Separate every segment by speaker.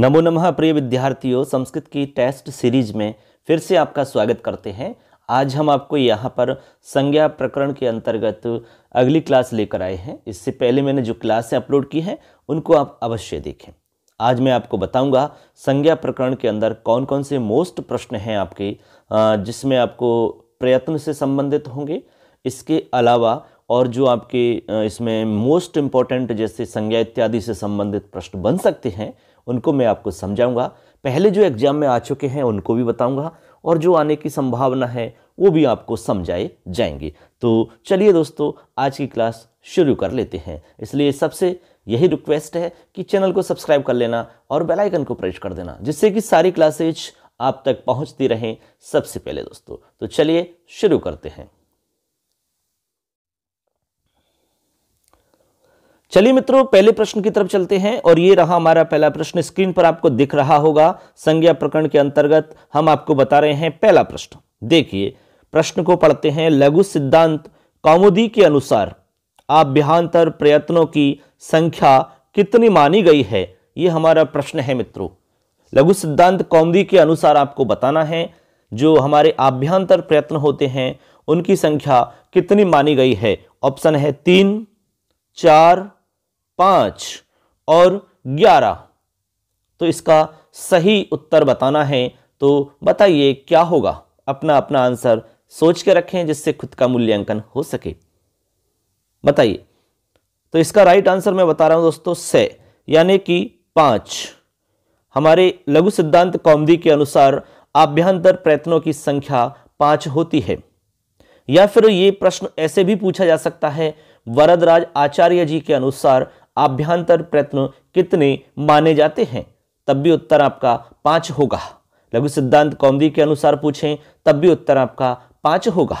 Speaker 1: नमो नमः प्रिय विद्यार्थियों संस्कृत की टेस्ट सीरीज में फिर से आपका स्वागत करते हैं आज हम आपको यहाँ पर संज्ञा प्रकरण के अंतर्गत अगली क्लास लेकर आए हैं इससे पहले मैंने जो क्लासें अपलोड की हैं उनको आप अवश्य देखें आज मैं आपको बताऊंगा संज्ञा प्रकरण के अंदर कौन कौन से मोस्ट प्रश्न हैं आपके जिसमें आपको प्रयत्न से संबंधित होंगे इसके अलावा और जो आपके इसमें मोस्ट इम्पॉर्टेंट जैसे संज्ञा इत्यादि से संबंधित प्रश्न बन सकते हैं उनको मैं आपको समझाऊंगा पहले जो एग्ज़ाम में आ चुके हैं उनको भी बताऊंगा और जो आने की संभावना है वो भी आपको समझाए जाएंगे तो चलिए दोस्तों आज की क्लास शुरू कर लेते हैं इसलिए सबसे यही रिक्वेस्ट है कि चैनल को सब्सक्राइब कर लेना और बेल आइकन को प्रेस कर देना जिससे कि सारी क्लासेज आप तक पहुंचती रहें सबसे पहले दोस्तों तो चलिए शुरू करते हैं चलिए मित्रों पहले प्रश्न की तरफ चलते हैं और ये रहा हमारा पहला प्रश्न स्क्रीन पर आपको दिख रहा होगा संज्ञा प्रकरण के अंतर्गत हम आपको बता रहे हैं पहला प्रश्न देखिए प्रश्न को पढ़ते हैं लघु सिद्धांत कौमुदी के अनुसार आभ्यंतर प्रयत्नों की संख्या कितनी मानी गई है ये हमारा प्रश्न है मित्रों लघु सिद्धांत कौमुदी के अनुसार आपको बताना है जो हमारे आभ्यांतर प्रयत्न होते हैं उनकी संख्या कितनी मानी गई है ऑप्शन है तीन चार पाँच और ग्यारह तो इसका सही उत्तर बताना है तो बताइए क्या होगा अपना अपना आंसर सोच के रखें जिससे खुद का मूल्यांकन हो सके बताइए तो इसका राइट आंसर मैं बता रहा हूं दोस्तों से यानी कि पांच हमारे लघु सिद्धांत कौमदी के अनुसार आभ्यंतर प्रयत्नों की संख्या पांच होती है या फिर ये प्रश्न ऐसे भी पूछा जा सकता है वरदराज आचार्य जी के अनुसार आभ्यंतर प्रयत्न कितने माने जाते हैं तब भी उत्तर आपका पांच होगा लघु सिद्धांत कौमदी के अनुसार पूछें तब भी उत्तर आपका पांच होगा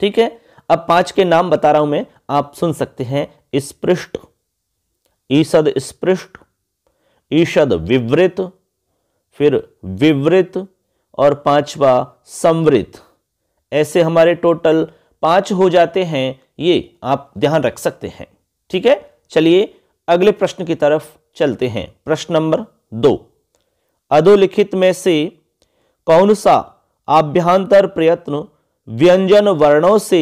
Speaker 1: ठीक है अब पांच के नाम बता रहा हूं मैं आप सुन सकते हैं स्पृष्ट ईषद स्पृष्ट ईषद विवृत फिर विवृत और पांचवा समृत ऐसे हमारे टोटल पांच हो जाते हैं ये आप ध्यान रख सकते हैं ठीक है चलिए अगले प्रश्न की तरफ चलते हैं प्रश्न नंबर दो अधोलिखित में से कौन सा आभ्यंतर प्रयत्न व्यंजन वर्णों से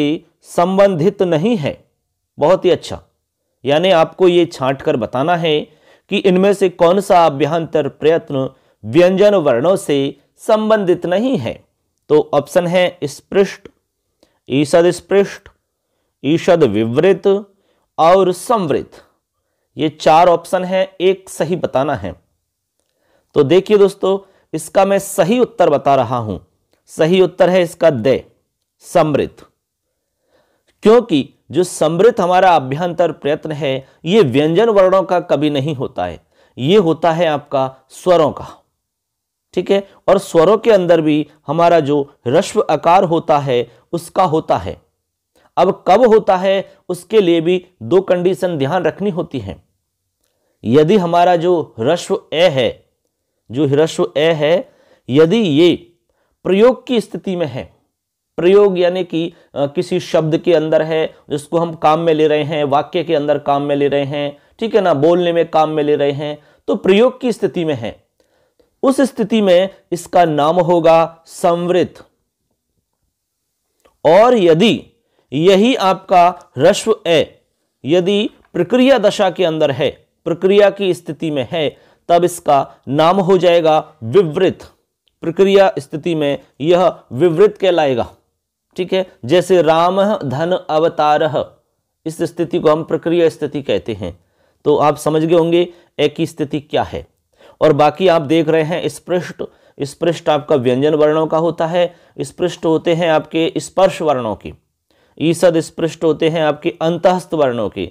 Speaker 1: संबंधित नहीं है बहुत ही अच्छा यानी आपको ये छांट कर बताना है कि इनमें से कौन सा आभ्यंतर प्रयत्न व्यंजन वर्णों से संबंधित नहीं है तो ऑप्शन है स्पृष्ट ईषद स्पृष्ट ईषद विवृत और संवृत्त ये चार ऑप्शन है एक सही बताना है तो देखिए दोस्तों इसका मैं सही उत्तर बता रहा हूं सही उत्तर है इसका दे समृद्ध क्योंकि जो समृद्ध हमारा अभ्यंतर प्रयत्न है ये व्यंजन वर्णों का कभी नहीं होता है ये होता है आपका स्वरों का ठीक है और स्वरों के अंदर भी हमारा जो रश्व आकार होता है उसका होता है अब कब होता है उसके लिए भी दो कंडीशन ध्यान रखनी होती हैं यदि हमारा जो ह्रस्व ए है जो ह्रस्व ए है यदि ये प्रयोग की स्थिति में है प्रयोग यानी कि किसी शब्द के अंदर है जिसको हम काम में ले रहे हैं वाक्य के अंदर काम में ले रहे हैं ठीक है ना बोलने में काम में ले रहे हैं तो प्रयोग की स्थिति में है उस स्थिति में इसका नाम होगा संवृत और यदि यही आपका रश्व ए यदि प्रक्रिया दशा के अंदर है प्रक्रिया की स्थिति में है तब इसका नाम हो जाएगा विवृत प्रक्रिया स्थिति में यह विवृत कहलाएगा ठीक है जैसे राम धन अवतार इस स्थिति को हम प्रक्रिया स्थिति कहते हैं तो आप समझ गए होंगे एक की स्थिति क्या है और बाकी आप देख रहे हैं स्पृष्ट स्पृष्ट आपका व्यंजन वर्णों का होता है स्पृष्ट होते हैं आपके स्पर्श वर्णों की ईषद स्पृष्ट होते हैं आपके अंतस्थ वर्णों के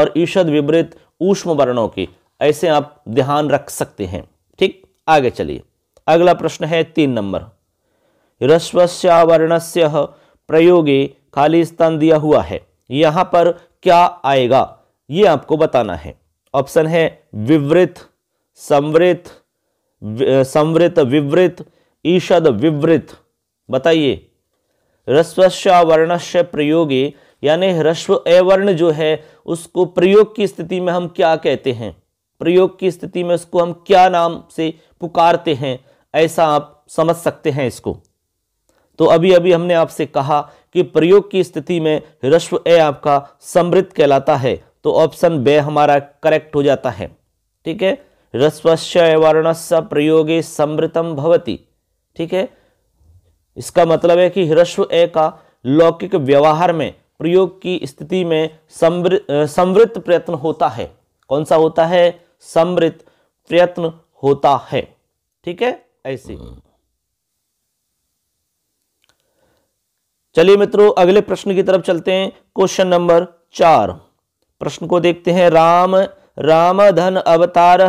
Speaker 1: और ईषद विपरीत ऊष्म वर्णों के ऐसे आप ध्यान रख सकते हैं ठीक आगे चलिए अगला प्रश्न है तीन नंबर ह्रस्वस्यावर्ण से प्रयोगे खाली स्थान दिया हुआ है यहां पर क्या आएगा ये आपको बताना है ऑप्शन है विवृत संवृत संवृत विवृत ईषद विवृत बताइए ह्रस्वश प्रयोगे यानी ह्रस्व एवर्ण जो है उसको प्रयोग की स्थिति में हम क्या कहते हैं प्रयोग की स्थिति में उसको हम क्या नाम से पुकारते हैं ऐसा आप समझ सकते हैं इसको तो अभी अभी हमने आपसे कहा कि प्रयोग की स्थिति में ह्रस्व ए आपका समृद्ध कहलाता है तो ऑप्शन बे हमारा करेक्ट हो जाता है ठीक है ह्रस्वस्य वर्णस्य प्रयोगे समृतम भवती ठीक है इसका मतलब है कि ह्रस्व ए का लौकिक व्यवहार में प्रयोग की स्थिति में समृत प्रयत्न होता है कौन सा होता है समृत प्रयत्न होता है ठीक है ऐसे हम्म। चलिए मित्रों अगले प्रश्न की तरफ चलते हैं क्वेश्चन नंबर चार प्रश्न को देखते हैं राम रामधन अवतार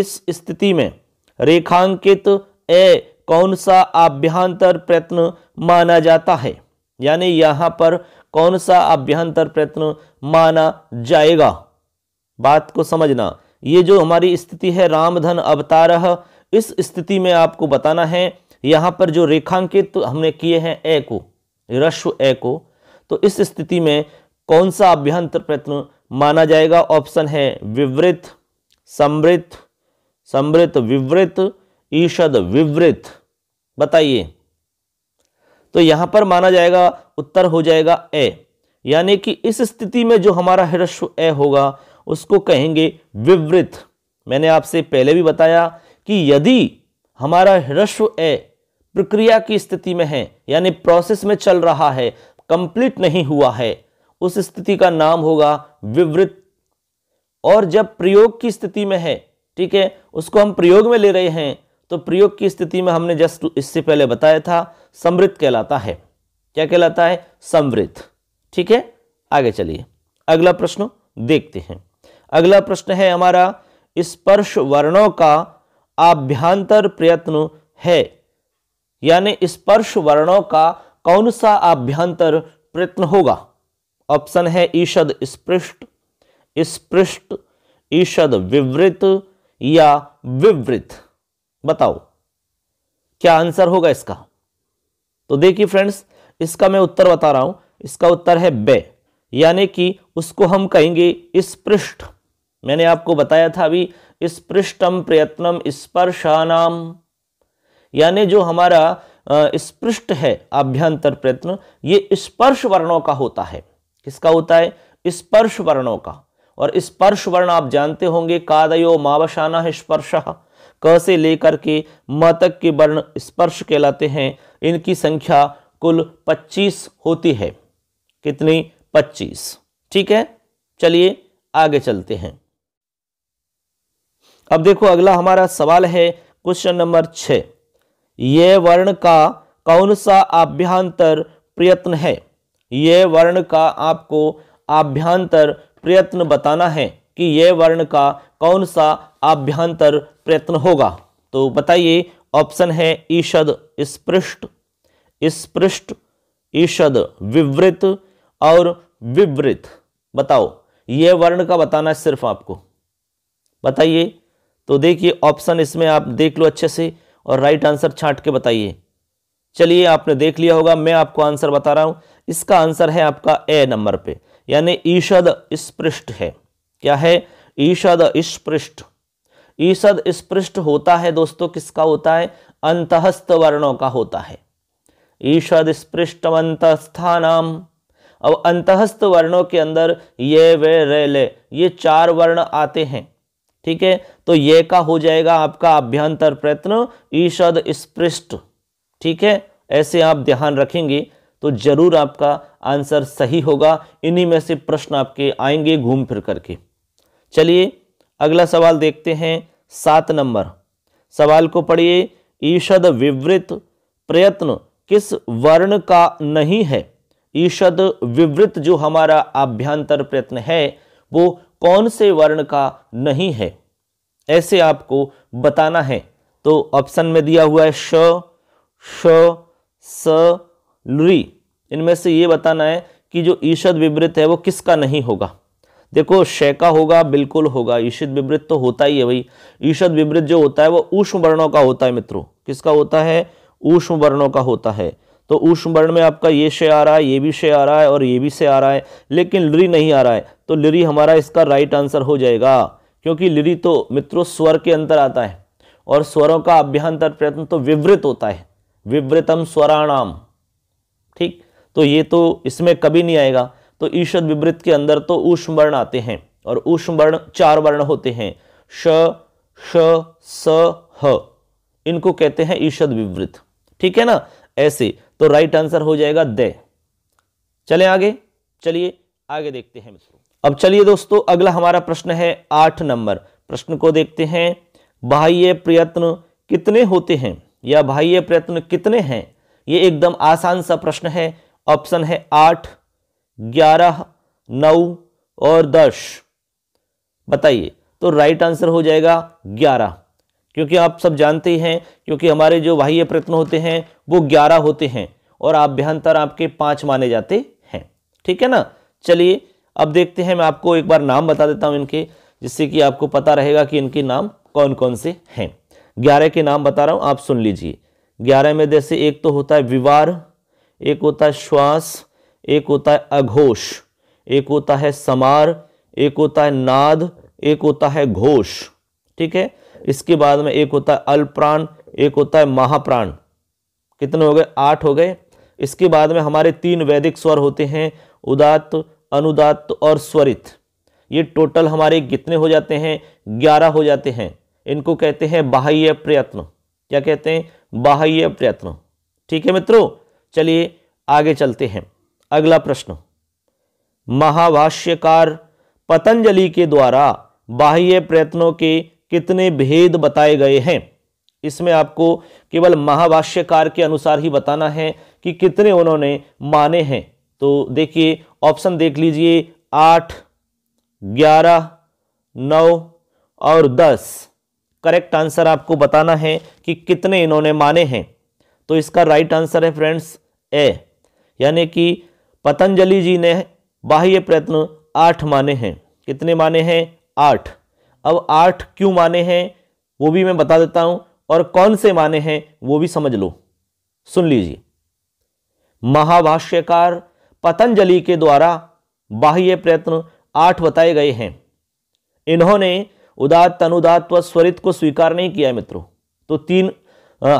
Speaker 1: इस स्थिति में रेखांकित ए कौन सा आभ्यंतर प्रयत्न माना जाता है यानी यहां पर कौन सा आभ्यंतर प्रयत्न माना जाएगा बात को समझना ये जो हमारी स्थिति है रामधन अवतार इस स्थिति में आपको बताना है यहां पर जो रेखांकित तो हमने किए हैं ए को रश्व ए को तो इस स्थिति में कौन सा अभ्यंतर प्रयत्न माना जाएगा ऑप्शन है विवृत समृत समृत विवृत ईषद विवृत बताइए तो यहां पर माना जाएगा उत्तर हो जाएगा ए यानी कि इस स्थिति में जो हमारा हृष्व ए होगा उसको कहेंगे विवृत मैंने आपसे पहले भी बताया कि यदि हमारा हृष्व ए प्रक्रिया की स्थिति में है यानी प्रोसेस में चल रहा है कंप्लीट नहीं हुआ है उस स्थिति का नाम होगा विवृत और जब प्रयोग की स्थिति में है ठीक है उसको हम प्रयोग में ले रहे हैं तो प्रयोग की स्थिति में हमने जस्ट इससे पहले बताया था समृद्ध कहलाता है क्या कहलाता है समृद्ध ठीक है आगे चलिए अगला प्रश्न देखते हैं अगला प्रश्न है हमारा स्पर्श वर्णों का आभ्यंतर प्रयत्न है यानी स्पर्श वर्णों का कौन सा आभ्यंतर प्रयत्न होगा ऑप्शन है ईषद स्पृष्ट स्पृष्ट ईषद विवृत या विवृत बताओ क्या आंसर होगा इसका तो देखिए फ्रेंड्स इसका मैं उत्तर बता रहा हूं इसका उत्तर है बे यानी कि उसको हम कहेंगे स्पृष्ट मैंने आपको बताया था अभी स्पृष्टम प्रयत्नम स्पर्शानाम यानी जो हमारा स्पृष्ट है आभ्यंतर प्रयत्न ये स्पर्श वर्णों का होता है किसका होता है स्पर्श वर्णों का और स्पर्श वर्ण आप जानते होंगे कादयो मावशाना है स्पर्श क से लेकर के म तक के वर्ण स्पर्श कहलाते हैं इनकी संख्या कुल 25 होती है कितनी 25 ठीक है चलिए आगे चलते हैं अब देखो अगला हमारा सवाल है क्वेश्चन नंबर छ ये वर्ण का कौन सा आभ्यंतर प्रयत्न है यह वर्ण का आपको आभ्यंतर प्रयत्न बताना है कि यह वर्ण का कौन सा आभ्यंतर प्रयत्न होगा तो बताइए ऑप्शन है ईषद स्पृष्ट स्पृष्ट ईषद विवृत और विवृत बताओ ये वर्ण का बताना है सिर्फ आपको बताइए तो देखिए ऑप्शन इसमें आप देख लो अच्छे से और राइट आंसर छांट के बताइए चलिए आपने देख लिया होगा मैं आपको आंसर बता रहा हूं इसका आंसर है आपका ए नंबर पे यानी ईषद स्पृष्ट है क्या है ईषद स्पृष्ट ईषद स्पृष्ट होता है दोस्तों किसका होता है अंतस्त वर्णों का होता है ईषद स्पृष्ट अंतस्थान अब अंतस्त वर्णों के अंदर ये वे रेले ये चार वर्ण आते हैं ठीक है तो ये का हो जाएगा आपका अभ्यंतर प्रयत्न ईषद स्पृष्ट ठीक है ऐसे आप ध्यान रखेंगे तो जरूर आपका आंसर सही होगा इन्हीं में से प्रश्न आपके आएंगे घूम फिर करके चलिए अगला सवाल देखते हैं सात नंबर सवाल को पढ़िए ईषद विवृत प्रयत्न किस वर्ण का नहीं है ईषद विवृत जो हमारा आभ्यंतर प्रयत्न है वो कौन से वर्ण का नहीं है ऐसे आपको बताना है तो ऑप्शन में दिया हुआ है श श स लुरी इनमें से ये बताना है कि जो ईषद विवृत है वो किसका नहीं होगा देखो शय का होगा बिल्कुल होगा ईषित विवृत तो होता ही है भाई ईषद विवृत जो होता है वो ऊष्म वर्णों का होता है मित्रों किसका होता है ऊष्म वर्णों का होता है तो ऊष्म वर्ण में आपका ये शय आ रहा है ये भी शय आ रहा है और ये भी शय आ रहा है लेकिन लिरी नहीं आ रहा है तो लिरी हमारा इसका राइट आंसर हो जाएगा क्योंकि लिरी तो मित्रों स्वर के अंतर आता है और स्वरों का अभ्यंतर प्रयत्न तो विवृत होता है विवृतम स्वराणाम ठीक तो ये तो इसमें कभी नहीं आएगा तो ईषद विवृत के अंदर तो ऊष्म वर्ण आते हैं और ऊष्म वर्ण चार वर्ण होते हैं श श स ह इनको कहते हैं ईषद विवृत ठीक है ना ऐसे तो राइट आंसर हो जाएगा दे चले आगे चलिए आगे देखते हैं मित्रों अब चलिए दोस्तों अगला हमारा प्रश्न है आठ नंबर प्रश्न को देखते हैं बाह्य प्रयत्न कितने होते हैं या बाह्य प्रयत्न कितने हैं ये एकदम आसान सा प्रश्न है ऑप्शन है आठ ग्यारह नौ और दस बताइए तो राइट आंसर हो जाएगा ग्यारह क्योंकि आप सब जानते ही हैं क्योंकि हमारे जो बाह्य प्रयत्न होते हैं वो ग्यारह होते हैं और आभ्यंतर आपके पांच माने जाते हैं ठीक है ना चलिए अब देखते हैं मैं आपको एक बार नाम बता देता हूं इनके जिससे कि आपको पता रहेगा कि इनके नाम कौन कौन से हैं ग्यारह के नाम बता रहा हूं आप सुन लीजिए ग्यारह में जैसे एक तो होता है विवार एक होता है श्वास एक होता है अघोष एक होता है समार एक होता है नाद एक होता है घोष ठीक है इसके बाद में एक होता है अल्प्राण एक होता है महाप्राण कितने हो गए आठ हो गए इसके बाद में हमारे तीन वैदिक स्वर होते हैं उदात्त अनुदात्त और स्वरित ये टोटल हमारे कितने हो जाते हैं ग्यारह हो जाते हैं इनको कहते हैं बाह्य प्रयत्न क्या कहते हैं बाह्य प्रयत्न ठीक है मित्रों चलिए आगे चलते हैं अगला प्रश्न महाभाष्यकार पतंजलि के द्वारा बाह्य प्रयत्नों के कितने भेद बताए गए हैं इसमें आपको केवल महाभाष्यकार के अनुसार ही बताना है कि कितने उन्होंने माने हैं तो देखिए ऑप्शन देख लीजिए आठ ग्यारह नौ और दस करेक्ट आंसर आपको बताना है कि कितने इन्होंने माने हैं तो इसका राइट आंसर है फ्रेंड्स ए यानी कि पतंजलि जी ने बाह्य प्रयत्न आठ माने हैं कितने माने हैं आठ अब आठ क्यों माने हैं वो भी मैं बता देता हूं और कौन से माने हैं वो भी समझ लो सुन लीजिए महाभाष्यकार पतंजलि के द्वारा बाह्य प्रयत्न आठ बताए गए हैं इन्होंने उदात तनुदात व स्वरित को स्वीकार नहीं किया है मित्रों तो तीन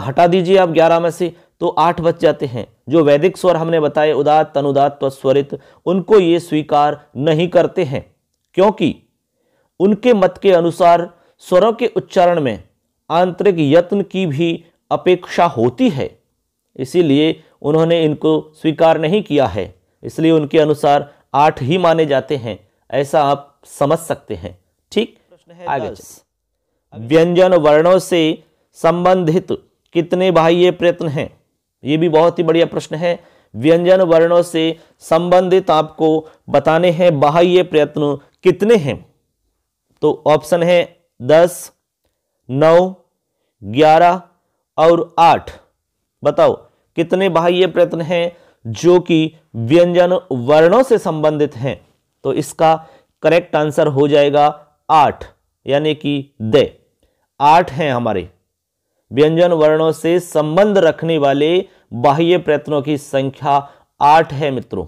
Speaker 1: हटा दीजिए आप ग्यारह में से तो आठ बच जाते हैं जो वैदिक स्वर हमने बताए उदात तनुदात व स्वरित उनको ये स्वीकार नहीं करते हैं क्योंकि उनके मत के अनुसार स्वरों के उच्चारण में आंतरिक यत्न की भी अपेक्षा होती है इसीलिए उन्होंने इनको स्वीकार नहीं किया है इसलिए उनके अनुसार आठ ही माने जाते हैं ऐसा आप समझ सकते हैं ठीक आगे व्यंजन वर्णों से संबंधित कितने बाह्य प्रयत्न हैं ये भी बहुत ही बढ़िया प्रश्न है व्यंजन वर्णों से संबंधित आपको बताने हैं बाह्य प्रयत्न कितने हैं तो ऑप्शन है दस नौ ग्यारह और आठ बताओ कितने बाह्य प्रयत्न हैं जो कि व्यंजन वर्णों से संबंधित हैं तो इसका करेक्ट आंसर हो जाएगा आठ यानी कि दे आठ हैं हमारे व्यंजन वर्णों से संबंध रखने वाले बाह्य प्रयत्नों की संख्या आठ है मित्रों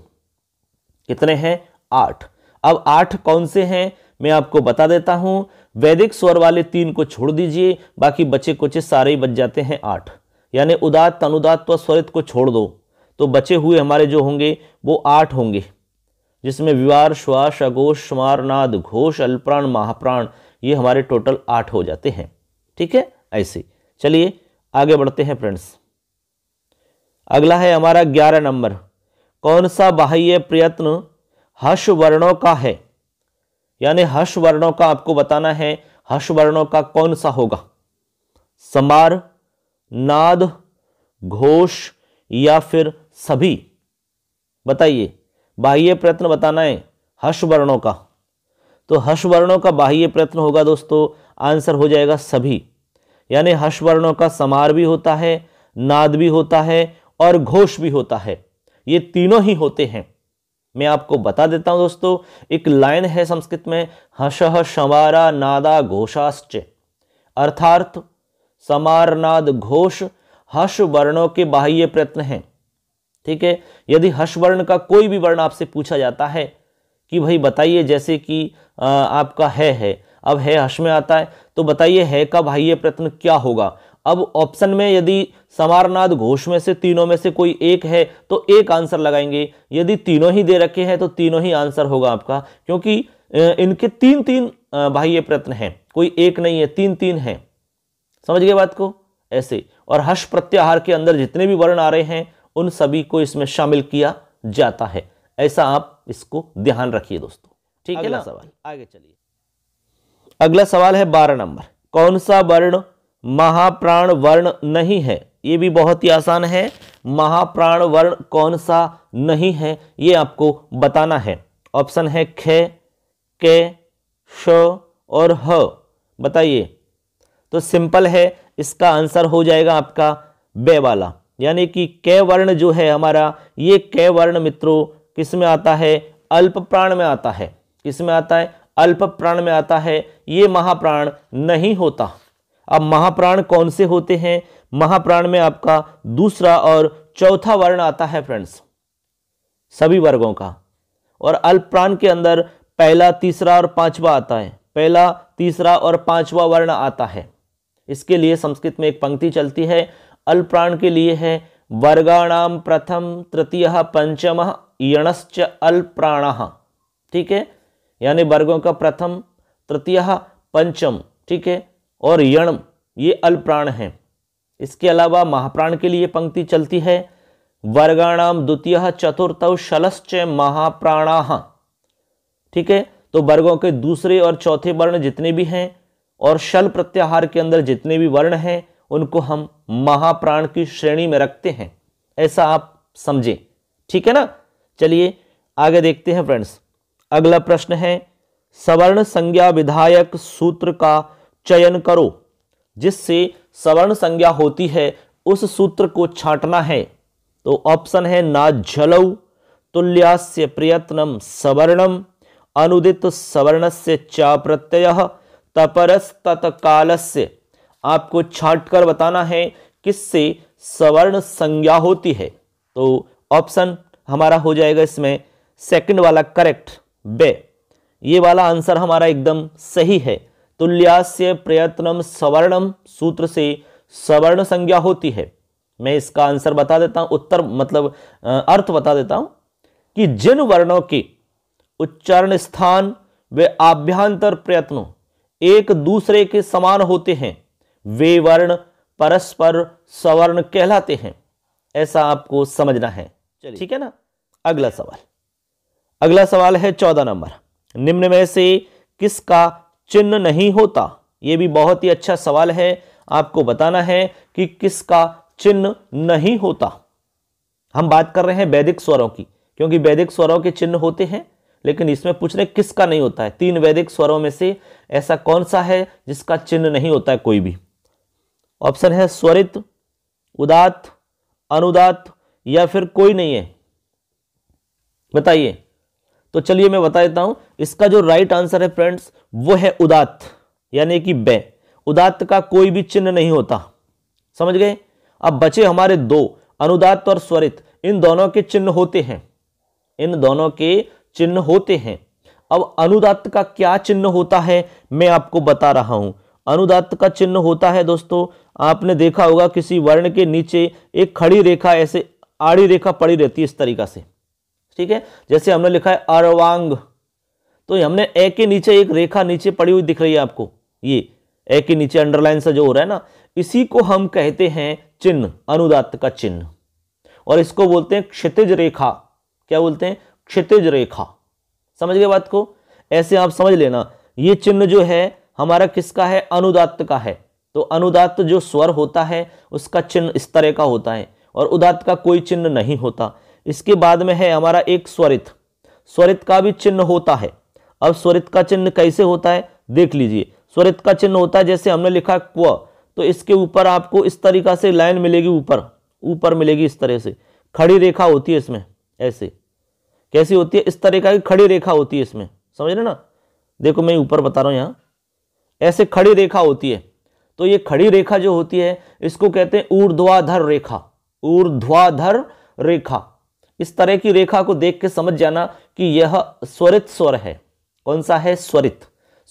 Speaker 1: कितने हैं आठ अब आठ कौन से हैं मैं आपको बता देता हूं वैदिक स्वर वाले तीन को छोड़ दीजिए बाकी बचे कुछ सारे ही बच जाते हैं आठ यानी उदात अनुदात व स्वरित को छोड़ दो तो बचे हुए हमारे जो होंगे वो आठ होंगे जिसमें विवार श्वास अघोष नाद घोष अल्प्राण महाप्राण ये हमारे टोटल आठ हो जाते हैं ठीक है ऐसे चलिए आगे बढ़ते हैं फ्रेंड्स अगला है हमारा ग्यारह नंबर कौन सा बाह्य प्रयत्न हर्ष वर्णों का है यानी हर्ष वर्णों का आपको बताना है हर्ष वर्णों का कौन सा होगा समार नाद घोष या फिर सभी बताइए बाह्य प्रयत्न बताना है हर्ष वर्णों का तो हर्ष वर्णों का बाह्य प्रयत्न होगा दोस्तों आंसर हो जाएगा सभी यानी हर्षवर्णों का समार भी होता है नाद भी होता है और घोष भी होता है ये तीनों ही होते हैं मैं आपको बता देता हूं दोस्तों एक लाइन है संस्कृत में हस समारा नादा घोषाश्च अर्थार्थ समार नाद घोष हर्ष वर्णों के बाह्य प्रयत्न हैं ठीक है यदि हर्ष वर्ण का कोई भी वर्ण आपसे पूछा जाता है कि भाई बताइए जैसे कि आपका है है अब है हश में आता है तो बताइए है का बाह्य प्रयत्न क्या होगा अब ऑप्शन में यदि समारनाथ घोष में से तीनों में से कोई एक है तो एक आंसर लगाएंगे यदि तीनों ही दे रखे हैं तो तीनों ही आंसर होगा आपका क्योंकि इनके तीन तीन बाह्य प्रयत्न हैं कोई एक नहीं है तीन तीन है समझ गए बात को ऐसे और हर्ष प्रत्याहार के अंदर जितने भी वर्ण आ रहे हैं उन सभी को इसमें शामिल किया जाता है ऐसा आप इसको ध्यान रखिए दोस्तों ठीक है ना सवाल आगे चलिए अगला सवाल है बारह नंबर कौन सा वर्ण महाप्राण वर्ण नहीं है ये भी बहुत ही आसान है महाप्राण वर्ण कौन सा नहीं है ये आपको बताना है ऑप्शन है ख के श और ह बताइए तो सिंपल है इसका आंसर हो जाएगा आपका बे वाला यानी कि कै वर्ण जो है हमारा ये कै वर्ण मित्रों किस में आता है अल्प प्राण में आता है किस में आता है अल्प प्राण में आता है ये महाप्राण नहीं होता अब महाप्राण कौन से होते हैं महाप्राण में आपका दूसरा और चौथा वर्ण आता है फ्रेंड्स सभी वर्गों का और अल्प प्राण के अंदर पहला तीसरा और पांचवा आता है पहला तीसरा और पांचवा वर्ण आता है इसके लिए संस्कृत में एक पंक्ति चलती है अल्प प्राण के लिए है वर्गाणाम प्रथम तृतीय पंचम यणश्च अल्प प्राण ठीक है यानी वर्गों का प्रथम तृतीय पंचम ठीक है और यण ये अल्प्राण हैं इसके अलावा महाप्राण के लिए पंक्ति चलती है वर्गाणाम द्वितीय चतुर्थ शलश्च महाप्राणा ठीक है तो वर्गों के दूसरे और चौथे वर्ण जितने भी हैं और शल प्रत्याहार के अंदर जितने भी वर्ण हैं उनको हम महाप्राण की श्रेणी में रखते हैं ऐसा आप समझें ठीक है ना चलिए आगे देखते हैं फ्रेंड्स अगला प्रश्न है सवर्ण संज्ञा विधायक सूत्र का चयन करो जिससे सवर्ण संज्ञा होती है उस सूत्र को छांटना है तो ऑप्शन है ना झलऊ तुल्यास्य प्रयत्नम सवर्णम अनुदित सवर्ण से चा प्रत्यय तपरस से आपको छाट कर बताना है किससे सवर्ण संज्ञा होती है तो ऑप्शन हमारा हो जाएगा इसमें सेकंड वाला करेक्ट बे ये वाला आंसर हमारा एकदम सही है तुल्यास्य प्रयत्नम सवर्णम सूत्र से सवर्ण संज्ञा होती है मैं इसका आंसर बता देता हूं उत्तर मतलब अर्थ बता देता हूं कि जिन वर्णों के उच्चारण स्थान वे आभ्यंतर प्रयत्नों एक दूसरे के समान होते हैं वे वर्ण परस्पर सवर्ण कहलाते हैं ऐसा आपको समझना है चलिए ठीक है ना अगला सवाल अगला सवाल है चौदह नंबर निम्न में से किसका चिन्ह नहीं होता यह भी बहुत ही अच्छा सवाल है आपको बताना है कि किसका चिन्ह नहीं होता हम बात कर रहे हैं वैदिक स्वरों की क्योंकि वैदिक स्वरों के चिन्ह होते हैं लेकिन इसमें पूछ रहे किसका नहीं होता है तीन वैदिक स्वरों में से ऐसा कौन सा है जिसका चिन्ह नहीं होता है कोई भी ऑप्शन है स्वरित उदात अनुदात या फिर कोई नहीं है बताइए तो चलिए मैं बता देता हूं इसका जो राइट आंसर है फ्रेंड्स वो है उदात यानी कि बे उदात का कोई भी चिन्ह नहीं होता समझ गए अब बचे हमारे दो अनुदात और स्वरित इन दोनों के चिन्ह होते हैं इन दोनों के चिन्ह होते हैं अब अनुदात का क्या चिन्ह होता है मैं आपको बता रहा हूं अनुदात का चिन्ह होता है दोस्तों आपने देखा होगा किसी वर्ण के नीचे एक खड़ी रेखा ऐसे आड़ी रेखा पड़ी रहती है इस तरीका से ठीक है जैसे हमने लिखा है अरवांग तो हमने ए के नीचे एक रेखा नीचे पड़ी हुई दिख रही है आपको ये ए के नीचे अंडरलाइन सा जो हो रहा है ना इसी को हम कहते हैं चिन्ह अनुदात का चिन्ह और इसको बोलते हैं क्षितिज रेखा क्या बोलते हैं क्षितिज रेखा समझ गए बात को ऐसे आप समझ लेना ये चिन्ह जो है हमारा किसका है अनुदात का है तो अनुदात जो स्वर होता है उसका चिन्ह इस तरह का होता है और उदात्त का कोई चिन्ह नहीं होता इसके बाद में है हमारा एक स्वरित स्वरित का भी चिन्ह होता है अब स्वरित का चिन्ह कैसे होता है देख लीजिए स्वरित का चिन्ह होता है जैसे हमने लिखा क्व तो इसके ऊपर आपको इस तरीका से लाइन मिलेगी ऊपर ऊपर मिलेगी इस तरह से खड़ी रेखा होती है इसमें ऐसे कैसी होती है इस तरीका की खड़ी रेखा होती है इसमें समझ रहे ना देखो मैं ऊपर बता रहा हूँ यहाँ ऐसे खड़ी रेखा होती है तो ये खड़ी रेखा जो होती है इसको कहते हैं ऊर्ध्वाधर रेखा ऊर्ध्वाधर रेखा इस तरह की रेखा को देख के समझ जाना कि यह स्वरित स्वर है कौन सा है स्वरित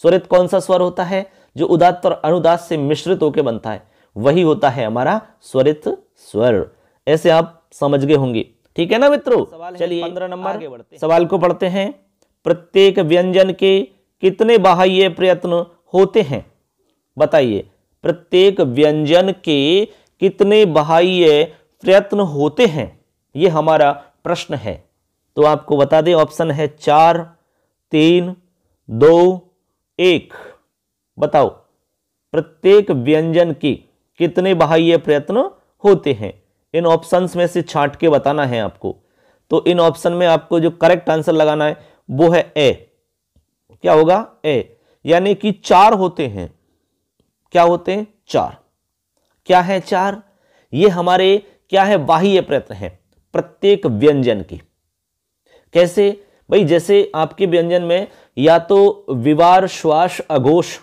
Speaker 1: स्वरित कौन सा स्वर होता है जो उदात्त और अनुदात से मिश्रित होकर बनता है वही होता है हमारा स्वरित स्वर ऐसे आप समझ गए होंगे ठीक है ना मित्रों चलिए पंद्रह नंबर सवाल को पढ़ते हैं प्रत्येक व्यंजन के कितने बाह्य प्रयत्न होते हैं बताइए प्रत्येक व्यंजन के कितने बाह्य प्रयत्न होते हैं ये हमारा प्रश्न है तो आपको बता दें ऑप्शन है चार तीन दो एक बताओ प्रत्येक व्यंजन की कितने बाह्य प्रयत्न होते हैं इन ऑप्शंस में से छांट के बताना है आपको तो इन ऑप्शन में आपको जो करेक्ट आंसर लगाना है वो है ए क्या होगा ए यानी कि चार होते हैं क्या होते हैं चार क्या है चार ये हमारे क्या है बाह्य प्रयत्न है प्रत्येक व्यंजन की कैसे भाई जैसे आपके व्यंजन में या तो विवार श्वास अघोष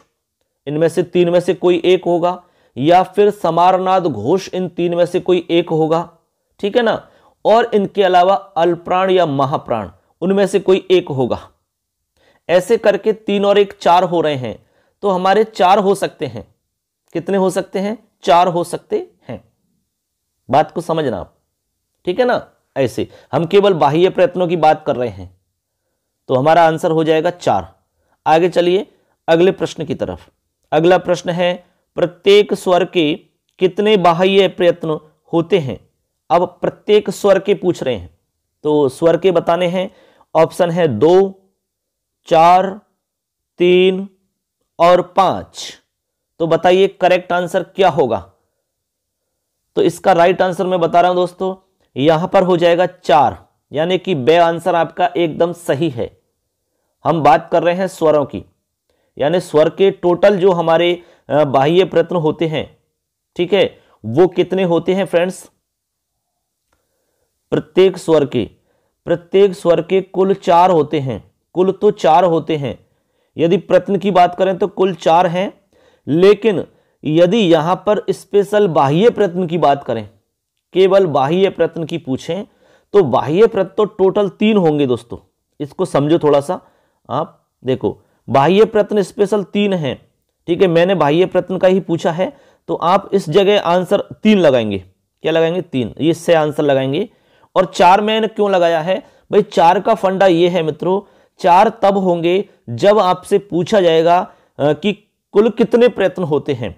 Speaker 1: इनमें से तीन में से कोई एक होगा या फिर समारनाद घोष इन तीन में से कोई एक होगा ठीक है ना और इनके अलावा अल्प्राण या महाप्राण उनमें से कोई एक होगा ऐसे करके तीन और एक चार हो रहे हैं तो हमारे चार हो सकते हैं कितने हो सकते हैं चार हो सकते हैं बात को समझना आप ठीक है ना ऐसे हम केवल बाह्य प्रयत्नों की बात कर रहे हैं तो हमारा आंसर हो जाएगा चार आगे चलिए अगले प्रश्न की तरफ अगला प्रश्न है प्रत्येक स्वर के कितने बाह्य प्रयत्न होते हैं अब प्रत्येक स्वर के पूछ रहे हैं तो स्वर के बताने हैं ऑप्शन है दो चार तीन और पांच तो बताइए करेक्ट आंसर क्या होगा तो इसका राइट आंसर मैं बता रहा हूं दोस्तों यहां पर हो जाएगा चार यानी कि बे आंसर आपका एकदम सही है हम बात कर रहे हैं स्वरों की यानी स्वर के टोटल जो हमारे बाह्य प्रत्न होते हैं ठीक है वो कितने होते हैं फ्रेंड्स प्रत्येक स्वर के प्रत्येक स्वर के कुल चार होते हैं कुल तो चार होते हैं यदि प्रत्न की बात करें तो कुल चार हैं लेकिन यदि यहां पर स्पेशल बाह्य प्रत्न की बात करें केवल बाह्य प्रयत्न की पूछें तो बाह्य प्रयत्न तो टोटल तीन होंगे दोस्तों इसको समझो थोड़ा सा आप देखो बाह्य प्रयत्न स्पेशल तीन है ठीक है मैंने बाह्य प्रयत्न का ही पूछा है तो आप इस जगह आंसर तीन लगाएंगे क्या लगाएंगे तीन ये से आंसर लगाएंगे और चार मैंने क्यों लगाया है भाई चार का फंडा ये है मित्रों चार तब होंगे जब आपसे पूछा जाएगा कि कुल कितने प्रयत्न होते हैं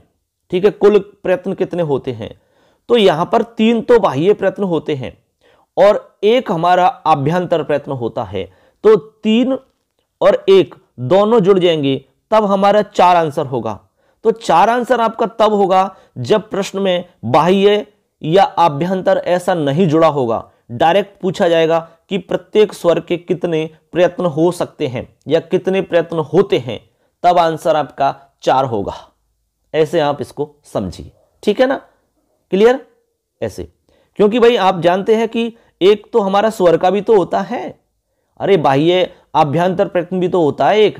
Speaker 1: ठीक है कुल प्रयत्न कितने होते हैं तो यहां पर तीन तो बाह्य प्रयत्न होते हैं और एक हमारा आभ्यंतर प्रयत्न होता है तो तीन और एक दोनों जुड़ जाएंगे तब हमारा चार आंसर होगा तो चार आंसर आपका तब होगा जब प्रश्न में बाह्य या आभ्यंतर ऐसा नहीं जुड़ा होगा डायरेक्ट पूछा जाएगा कि प्रत्येक स्वर के कितने प्रयत्न हो सकते हैं या कितने प्रयत्न होते हैं तब आंसर आपका चार होगा ऐसे आप इसको समझिए ठीक है ना क्लियर ऐसे क्योंकि भाई आप जानते हैं कि एक तो हमारा स्वर का भी तो होता है अरे बाह्य आभ्यंतर प्रयत्न भी तो होता है एक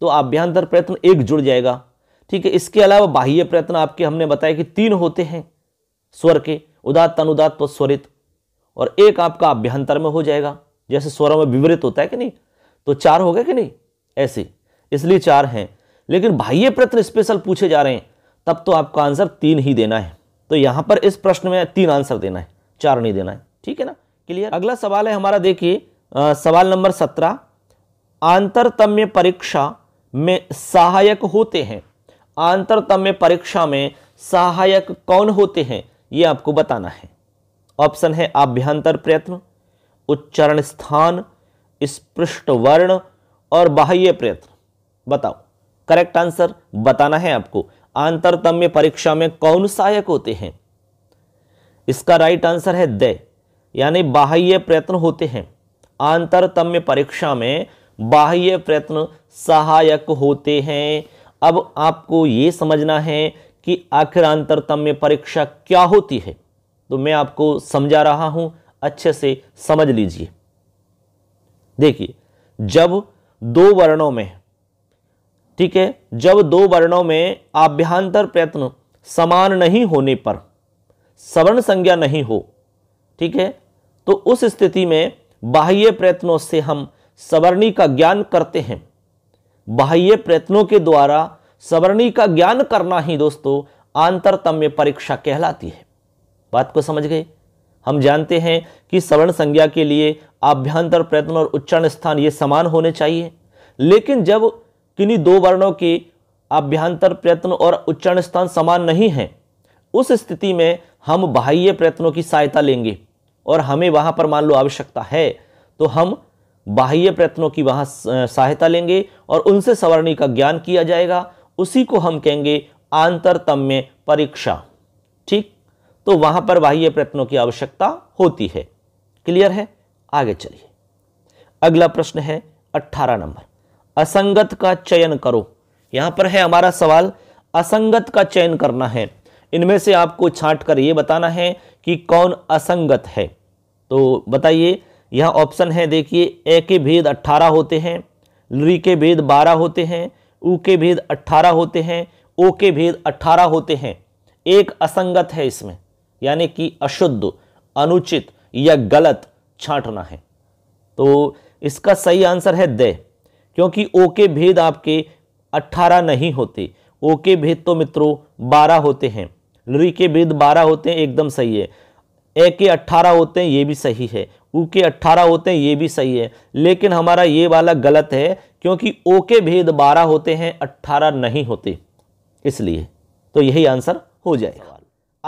Speaker 1: तो आभ्यंतर प्रयत्न एक जुड़ जाएगा ठीक है इसके अलावा बाह्य प्रयत्न आपके हमने बताया कि तीन होते हैं स्वर के उदात अनुदात व स्वरित और एक आपका अभ्यंतर में हो जाएगा जैसे स्वरों में विवरित होता है कि नहीं तो चार हो गए कि नहीं ऐसे इसलिए चार हैं लेकिन बाह्य प्रयत्न स्पेशल पूछे जा रहे हैं तब तो आपका आंसर तीन ही देना है तो यहां पर इस प्रश्न में तीन आंसर देना है चार नहीं देना है ठीक है ना क्लियर अगला सवाल है हमारा देखिए सवाल नंबर सत्रह आंतरतम्य परीक्षा में सहायक होते हैं आंतरतम्य परीक्षा में सहायक कौन होते हैं यह आपको बताना है ऑप्शन है आभ्यंतर प्रयत्न उच्चारण स्थान स्पृष्ट वर्ण और बाह्य प्रयत्न बताओ करेक्ट आंसर बताना है आपको आंतरतम्य परीक्षा में कौन सहायक होते हैं इसका राइट आंसर है दे यानी बाह्य प्रयत्न होते हैं आंतरतम्य परीक्षा में बाह्य प्रयत्न सहायक होते हैं अब आपको ये समझना है कि आखिर अंतरतम्य परीक्षा क्या होती है तो मैं आपको समझा रहा हूं अच्छे से समझ लीजिए देखिए जब दो वर्णों में ठीक है जब दो वर्णों में आभ्यांतर प्रयत्न समान नहीं होने पर सवर्ण संज्ञा नहीं हो ठीक है तो उस स्थिति में बाह्य प्रयत्नों से हम सवर्णी का ज्ञान करते हैं बाह्य प्रयत्नों के द्वारा सवर्णी का ज्ञान करना ही दोस्तों आंतरतम्य परीक्षा कहलाती है बात को समझ गए हम जानते हैं कि सवर्ण संज्ञा के लिए आभ्यंतर प्रयत्न और उच्चारण स्थान ये समान होने चाहिए लेकिन जब किन्हीं दो वर्णों के अभ्यंतर प्रयत्न और उच्चारण स्थान समान नहीं हैं उस स्थिति में हम बाह्य प्रयत्नों की सहायता लेंगे और हमें वहाँ पर मान लो आवश्यकता है तो हम बाह्य प्रयत्नों की वहाँ सहायता लेंगे और उनसे सवर्णी का ज्ञान किया जाएगा उसी को हम कहेंगे आंतरतम्य परीक्षा ठीक तो वहाँ पर बाह्य प्रयत्नों की आवश्यकता होती है क्लियर है आगे चलिए अगला प्रश्न है अट्ठारह नंबर असंगत का चयन करो यहां पर है हमारा सवाल असंगत का चयन करना है इनमें से आपको छांट कर ये बताना है कि कौन असंगत है तो बताइए यह ऑप्शन है देखिए ए के भेद अट्ठारह होते हैं ली के भेद बारह होते हैं ऊ के भेद अट्ठारह होते हैं ओ के भेद अट्ठारह होते हैं एक असंगत है इसमें यानी कि अशुद्ध अनुचित या गलत छांटना है तो इसका सही आंसर है दे क्योंकि ओ के भेद आपके अट्ठारह नहीं होते ओ के भेद तो मित्रों बारह होते हैं लुरी के भेद बारह होते हैं एकदम सही है ए के अट्ठारह होते हैं ये भी सही है ऊ के अट्ठारह होते हैं ये भी सही है लेकिन हमारा ये वाला गलत है क्योंकि ओ के भेद बारह होते हैं अट्ठारह नहीं होते इसलिए तो यही आंसर हो जाएगा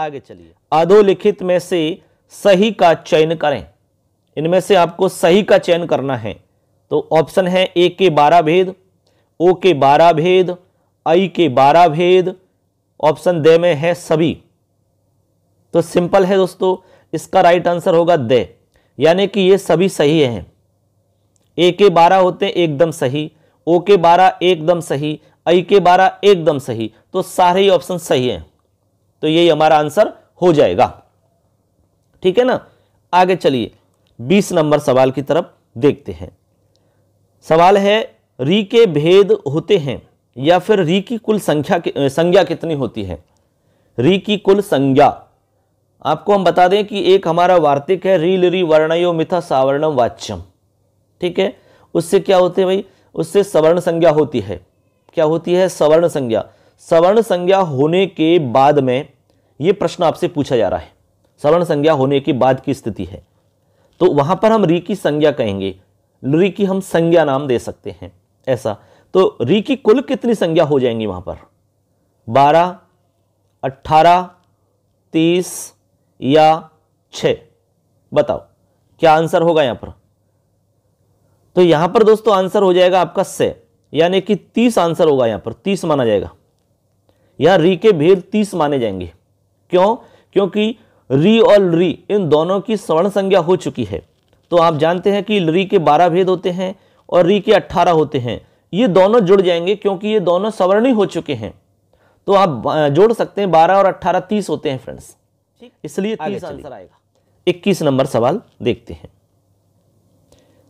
Speaker 1: आगे चलिए अधोलिखित में से सही का चयन करें इनमें से आपको सही का चयन करना है तो ऑप्शन है ए के बारह भेद ओ के बारह भेद आई के बारह भेद ऑप्शन दे में है सभी तो सिंपल है दोस्तों इसका राइट आंसर होगा दे यानी कि ये सभी सही हैं ए के बारह होते हैं एकदम सही ओ के बारह एकदम सही आई के बारह एकदम सही तो सारे ही ऑप्शन सही हैं तो यही हमारा आंसर हो जाएगा ठीक है ना आगे चलिए बीस नंबर सवाल की तरफ देखते हैं सवाल है री के भेद होते हैं या फिर री की कुल संख्या संज्ञा कितनी होती है री की कुल संज्ञा आपको हम बता दें कि एक हमारा वार्तिक है रील री वर्णयो मिथा सावर्णम वाच्यम ठीक है उससे क्या होते हैं भाई उससे सवर्ण संज्ञा होती है क्या होती है सवर्ण संज्ञा सवर्ण संज्ञा होने के बाद में ये प्रश्न आपसे पूछा जा रहा है सवर्ण संज्ञा होने के बाद की स्थिति है तो वहां पर हम री की संज्ञा कहेंगे री की हम संज्ञा नाम दे सकते हैं ऐसा तो री की कुल कितनी संज्ञा हो जाएंगी वहां पर बारह अट्ठारह तीस या छ बताओ क्या आंसर होगा यहां पर तो यहां पर दोस्तों आंसर हो जाएगा आपका से यानी कि तीस आंसर होगा यहां पर तीस माना जाएगा यहां री के भेद तीस माने जाएंगे क्यों क्योंकि री और री इन दोनों की स्वर्ण संज्ञा हो चुकी है तो आप जानते हैं कि री के बारह भेद होते हैं और री के अट्ठारह होते हैं ये दोनों जुड़ जाएंगे क्योंकि ये दोनों सवर्णी हो चुके हैं तो आप जोड़ सकते हैं बारह और अट्ठारह तीस होते हैं फ्रेंड्स इसलिए तीस आंसर आएगा इक्कीस नंबर सवाल देखते हैं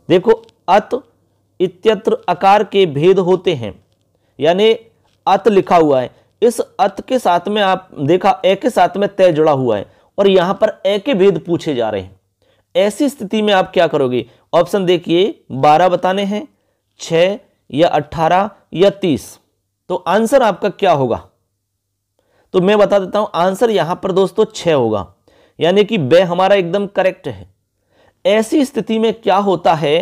Speaker 1: देखो अत इत्यत्र आकार के भेद होते हैं यानी अत लिखा हुआ है इस अत के साथ में आप देखा ए के साथ में तय जुड़ा हुआ है और यहां पर ए के भेद पूछे जा रहे हैं ऐसी स्थिति में आप क्या करोगे ऑप्शन देखिए बारह बताने हैं छः या अट्ठारह या तीस तो आंसर आपका क्या होगा तो मैं बता देता हूं आंसर यहां पर दोस्तों छः होगा यानी कि बे हमारा एकदम करेक्ट है ऐसी स्थिति में क्या होता है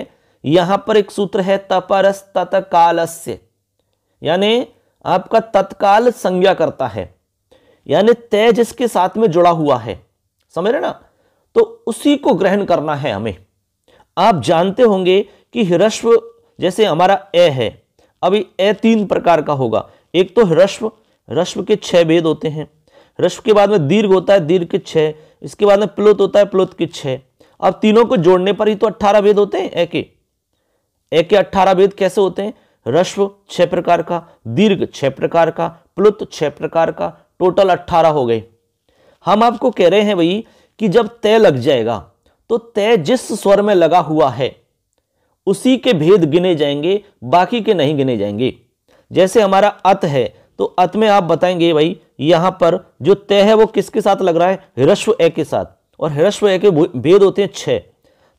Speaker 1: यहां पर एक सूत्र है तपरस तत्काल यानी आपका तत्काल संज्ञा करता है यानी तय जिसके साथ में जुड़ा हुआ है समझ रहे ना तो उसी को ग्रहण करना है हमें आप जानते होंगे कि ह्रस्व जैसे हमारा ए है अभी ए तीन प्रकार का होगा एक तो ह्रस्व ह्रस्व के छह भेद होते हैं ह्रस्व के बाद में दीर्घ होता है दीर्घ के छह इसके बाद में प्लोत होता है प्लोत के छह अब तीनों को जोड़ने पर ही तो अट्ठारह भेद होते हैं ए के ए के अट्ठारह भेद कैसे होते हैं ह्रस्व छह प्रकार का दीर्घ छह प्रकार का प्लुत छह प्रकार का टोटल अट्ठारह हो गए हम आपको कह रहे हैं भाई कि जब तय लग जाएगा तो तय जिस स्वर में लगा हुआ है उसी के भेद गिने जाएंगे बाकी के नहीं गिने जाएंगे जैसे हमारा अत है तो अत में आप बताएंगे भाई यहां पर जो तय है वो किसके साथ लग रहा है हृष्व ए के साथ और हृष्व ए के भेद होते हैं छः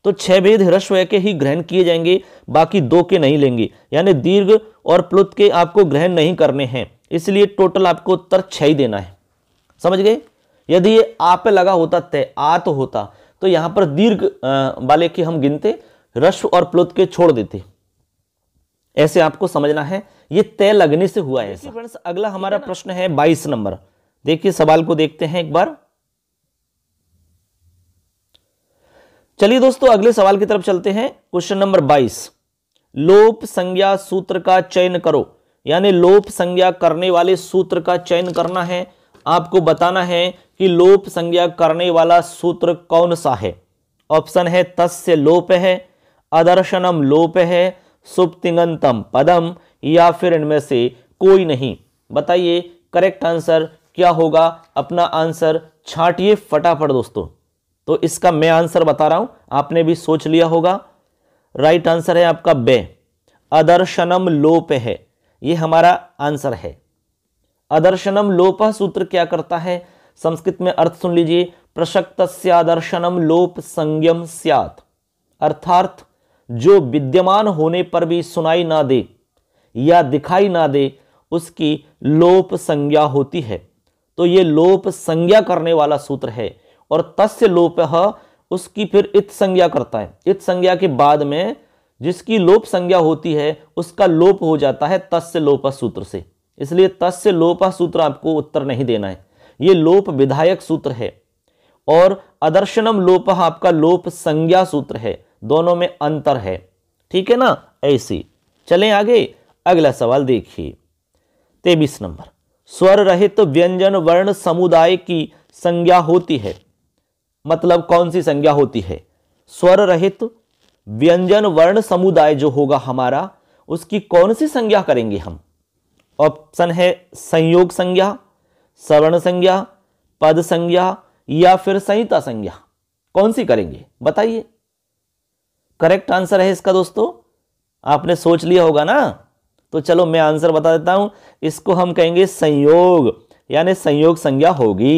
Speaker 1: तो छह भेद ए के ही ग्रहण किए जाएंगे बाकी दो के नहीं लेंगे यानी दीर्घ और प्लुत के आपको ग्रहण नहीं करने हैं इसलिए टोटल आपको उत्तर छह ही देना है समझ गए यदि ये आ पे लगा होता तय आ तो होता तो यहां पर दीर्घ वाले की हम गिनते रश्व और प्लुत के छोड़ देते ऐसे आपको समझना है ये तय लगने से हुआ है फ्रेंड्स अगला हमारा प्रश्न है बाईस नंबर देखिए सवाल को देखते हैं एक बार चलिए दोस्तों अगले सवाल की तरफ चलते हैं क्वेश्चन नंबर बाईस लोप संज्ञा सूत्र का चयन करो यानी लोप संज्ञा करने वाले सूत्र का चयन करना है आपको बताना है कि लोप संज्ञा करने वाला सूत्र कौन सा है ऑप्शन है तस्य लोप है अदर्शनम लोप है सुप्तिगंतम पदम या फिर इनमें से कोई नहीं बताइए करेक्ट आंसर क्या होगा अपना आंसर छाटिए फटाफट दोस्तों तो इसका मैं आंसर बता रहा हूं आपने भी सोच लिया होगा राइट आंसर है आपका बे अदर्शनम लोप है ये हमारा आंसर है अदर्शनम लोप सूत्र क्या करता है संस्कृत में अर्थ सुन लीजिए प्रशक्त दर्शनम लोप संज्ञम सियात अर्थार्थ जो विद्यमान होने पर भी सुनाई ना दे या दिखाई ना दे उसकी लोप संज्ञा होती है तो ये लोप संज्ञा करने वाला सूत्र है और तस्य लोप उसकी फिर इत संज्ञा करता है इत संज्ञा के बाद में जिसकी लोप संज्ञा होती है उसका लोप हो जाता है तस्य लोप सूत्र से इसलिए तस्य लोप सूत्र आपको उत्तर नहीं देना है ये लोप विधायक सूत्र है और अदर्शनम लोप आपका लोप संज्ञा सूत्र है दोनों में अंतर है ठीक है ना ऐसी चलें आगे अगला सवाल देखिए तेबीस नंबर स्वर रहित तो व्यंजन वर्ण समुदाय की संज्ञा होती है मतलब कौन सी संज्ञा होती है स्वर रहित तो व्यंजन वर्ण समुदाय जो होगा हमारा उसकी कौन सी संज्ञा करेंगे हम ऑप्शन है संयोग संज्ञा सवर्ण संज्ञा पद संज्ञा या फिर संहिता संज्ञा कौन सी करेंगे बताइए करेक्ट आंसर है इसका दोस्तों आपने सोच लिया होगा ना तो चलो मैं आंसर बता देता हूं इसको हम कहेंगे संयोग यानी संयोग संज्ञा होगी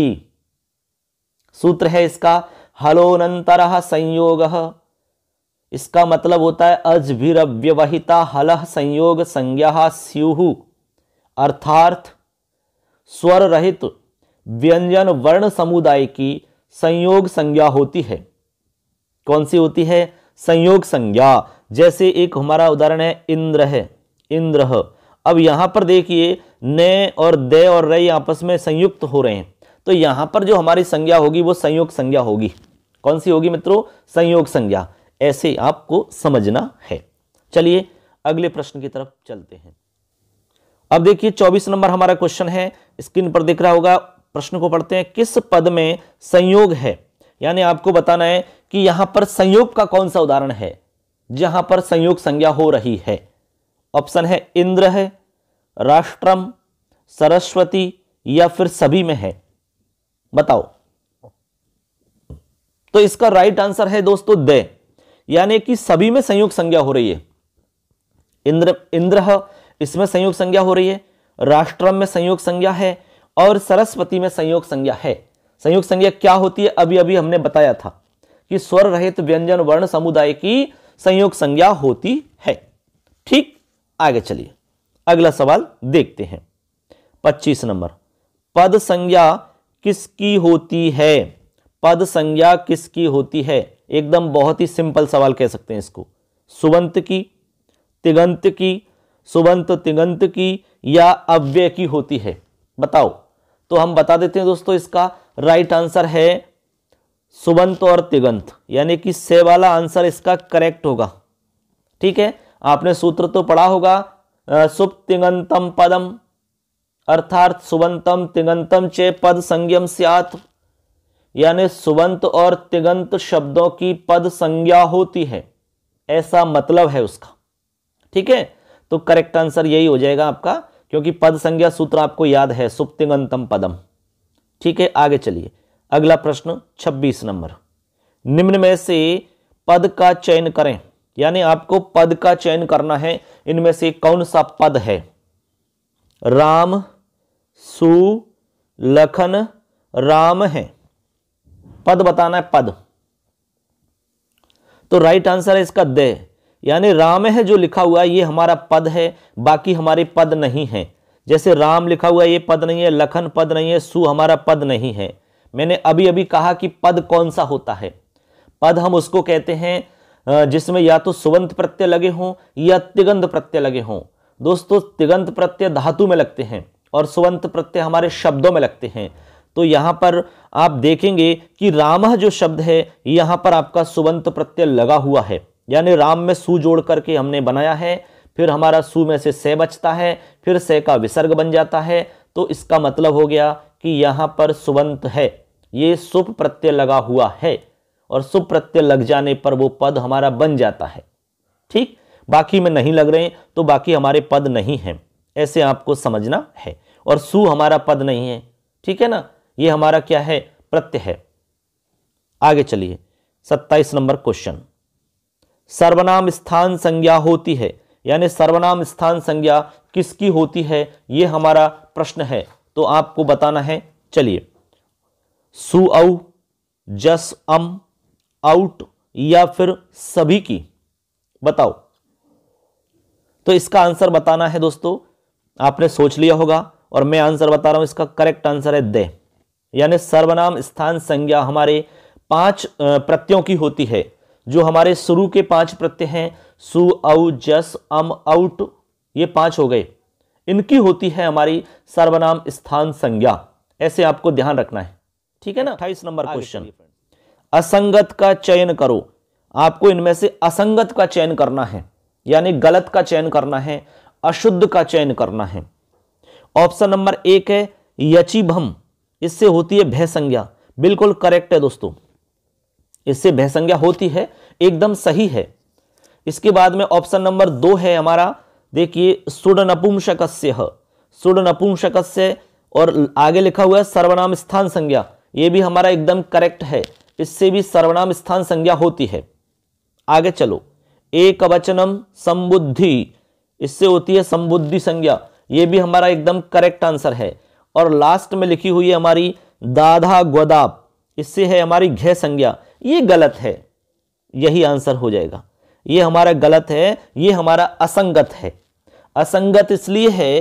Speaker 1: सूत्र है इसका हलोनंतर संयोग इसका मतलब होता है अजभिरव्यवहिता हल संयोग संज्ञा स्यूहु अर्थार्थ स्वर रहित व्यंजन वर्ण समुदाय की संयोग संज्ञा होती है कौन सी होती है संयोग संज्ञा जैसे एक हमारा उदाहरण है इंद्र है इंद्र अब यहां पर देखिए ने और दे और रई आपस में संयुक्त हो रहे हैं तो यहां पर जो हमारी संज्ञा होगी वो संयोग संज्ञा होगी कौन सी होगी मित्रों संयोग संज्ञा ऐसे आपको समझना है चलिए अगले प्रश्न की तरफ चलते हैं अब देखिए 24 नंबर हमारा क्वेश्चन है स्क्रीन पर दिख रहा होगा प्रश्न को पढ़ते हैं किस पद में संयोग है यानी आपको बताना है कि यहां पर संयोग का कौन सा उदाहरण है जहां पर संयोग संज्ञा हो रही है ऑप्शन है इंद्र है राष्ट्रम सरस्वती या फिर सभी में है बताओ तो इसका राइट आंसर है दोस्तों दे यानी कि सभी में संयोग संज्ञा हो रही है इंद्र इंद्र इसमें संयोग संज्ञा हो रही है राष्ट्रम में संयोग संज्ञा है और सरस्वती में संयोग संज्ञा है संयोग संज्ञा क्या होती है अभी अभी हमने बताया था कि स्वर रहित व्यंजन वर्ण समुदाय की संयोग संज्ञा होती है ठीक आगे चलिए अगला सवाल देखते हैं पच्चीस नंबर पद संज्ञा किसकी होती है पद संज्ञा किसकी होती है एकदम बहुत ही सिंपल सवाल कह सकते हैं इसको सुवंत की तिगंत की सुबंत तिगंत की या अव्यय की होती है बताओ तो हम बता देते हैं दोस्तों इसका राइट आंसर है सुबंत और तिगंत यानी कि से वाला आंसर इसका करेक्ट होगा ठीक है आपने सूत्र तो पढ़ा होगा सुप तिगंतम पदम अर्थात सुबंतम तिगंतम चे पद संज्ञम स्यात यानी सुबंत और तिगंत शब्दों की पद संज्ञा होती है ऐसा मतलब है उसका ठीक है तो करेक्ट आंसर यही हो जाएगा आपका क्योंकि पद संज्ञा सूत्र आपको याद है सुप्तिगंतम पदम ठीक है आगे चलिए अगला प्रश्न 26 नंबर निम्न में से पद का चयन करें यानी आपको पद का चयन करना है इनमें से कौन सा पद है राम सु लखन राम है पद बताना है पद तो राइट आंसर है इसका दे यानी राम है जो लिखा हुआ है ये हमारा पद है बाकी हमारे पद नहीं हैं जैसे राम लिखा हुआ है ये पद नहीं है लखन पद नहीं है सु हमारा पद नहीं है मैंने अभी अभी कहा कि पद कौन सा होता है पद हम उसको कहते हैं जिसमें या तो सुवंत प्रत्यय लगे हों या तिगंध प्रत्यय लगे हों दोस्तों तिगंत प्रत्यय धातु में लगते हैं और सुवंत प्रत्यय हमारे शब्दों में लगते हैं तो यहाँ पर आप देखेंगे कि राम जो शब्द है यहाँ पर आपका सुवंत प्रत्यय लगा हुआ है यानी राम में सु जोड़ करके हमने बनाया है फिर हमारा सु में से से बचता है फिर से का विसर्ग बन जाता है तो इसका मतलब हो गया कि यहाँ पर सुबंत है ये सुप प्रत्यय लगा हुआ है और सुप प्रत्यय लग जाने पर वो पद हमारा बन जाता है ठीक बाकी में नहीं लग रहे तो बाकी हमारे पद नहीं हैं ऐसे आपको समझना है और सु हमारा पद नहीं है ठीक है ना ये हमारा क्या है प्रत्यय है आगे चलिए सत्ताईस नंबर क्वेश्चन सर्वनाम स्थान संज्ञा होती है यानी सर्वनाम स्थान संज्ञा किसकी होती है ये हमारा प्रश्न है तो आपको बताना है चलिए सु औ जस अम आउट या फिर सभी की बताओ तो इसका आंसर बताना है दोस्तों आपने सोच लिया होगा और मैं आंसर बता रहा हूं इसका करेक्ट आंसर है दे यानी सर्वनाम स्थान संज्ञा हमारे पांच प्रत्ययों की होती है जो हमारे शुरू के पांच प्रत्यय हैं सु औ जस अम आउट ये पांच हो गए इनकी होती है हमारी सर्वनाम स्थान संज्ञा ऐसे आपको ध्यान रखना है ठीक है ना अट्ठाईस नंबर क्वेश्चन असंगत का चयन करो आपको इनमें से असंगत का चयन करना है यानी गलत का चयन करना है अशुद्ध का चयन करना है ऑप्शन नंबर एक है यचिभम इससे होती है भय संज्ञा बिल्कुल करेक्ट है दोस्तों इससे भय संज्ञा होती है एकदम सही है इसके बाद में ऑप्शन नंबर दो है हमारा देखिए सुड़ सुडनपुंसक और आगे लिखा हुआ है सर्वनाम स्थान संज्ञा ये भी हमारा एकदम करेक्ट है इससे भी सर्वनाम स्थान संज्ञा होती है आगे चलो एक वचनम संबुद्धि इससे होती है संबुद्धि संज्ञा ये भी हमारा एकदम करेक्ट आंसर है और लास्ट में लिखी हुई है हमारी दाधा गोदाप इससे है हमारी घय संज्ञा ये गलत है यही आंसर हो जाएगा ये हमारा गलत है ये हमारा असंगत है असंगत इसलिए है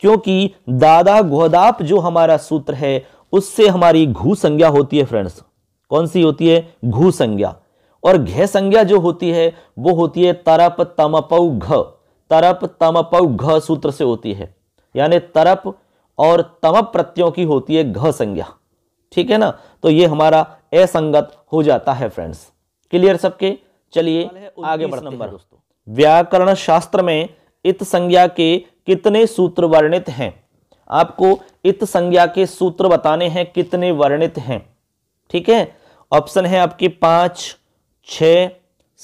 Speaker 1: क्योंकि दादा गोदाप जो हमारा सूत्र है उससे हमारी घू संज्ञा होती है फ्रेंड्स कौन सी होती है घू संज्ञा और घे संज्ञा जो होती है वो होती है तरप तमपौ घ तरप तमपौ घ सूत्र से होती है यानी तरप और तमप प्रत्ययों की होती है घ संज्ञा ठीक है ना तो ये हमारा असंगत हो जाता है फ्रेंड्स क्लियर सबके चलिए आगे बढ़ते नंबर दोस्तों व्याकरण शास्त्र में इत संज्ञा के कितने सूत्र वर्णित हैं आपको इत संज्ञा के सूत्र बताने हैं कितने वर्णित हैं ठीक है ऑप्शन है आपके पांच छ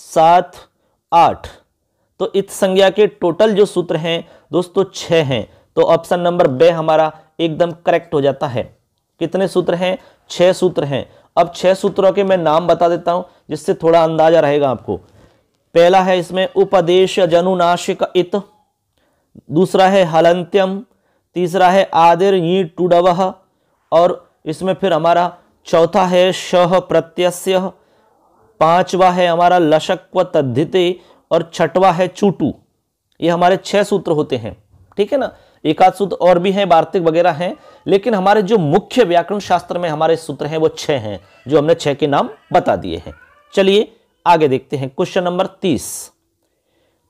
Speaker 1: सात आठ तो इत संज्ञा के टोटल जो सूत्र हैं दोस्तों छ हैं तो ऑप्शन नंबर बे हमारा एकदम करेक्ट हो जाता है कितने सूत्र हैं छह सूत्र हैं अब छह सूत्रों के मैं नाम बता देता हूँ जिससे थोड़ा अंदाजा रहेगा आपको पहला है इसमें उपदेश जनुनाशिक इत दूसरा है हलंत्यम तीसरा है आदिर ई टूडव और इसमें फिर हमारा चौथा है शह प्रत्यस्य पांचवा है हमारा लशक व तद्धिते और छठवा है चूटू ये हमारे छह सूत्र होते हैं ठीक है ना एकाध सूत्र और भी हैं वार्तिक वगैरह हैं लेकिन हमारे जो मुख्य व्याकरण शास्त्र में हमारे सूत्र हैं वो छः हैं जो हमने छः के नाम बता दिए हैं चलिए आगे देखते हैं क्वेश्चन नंबर तीस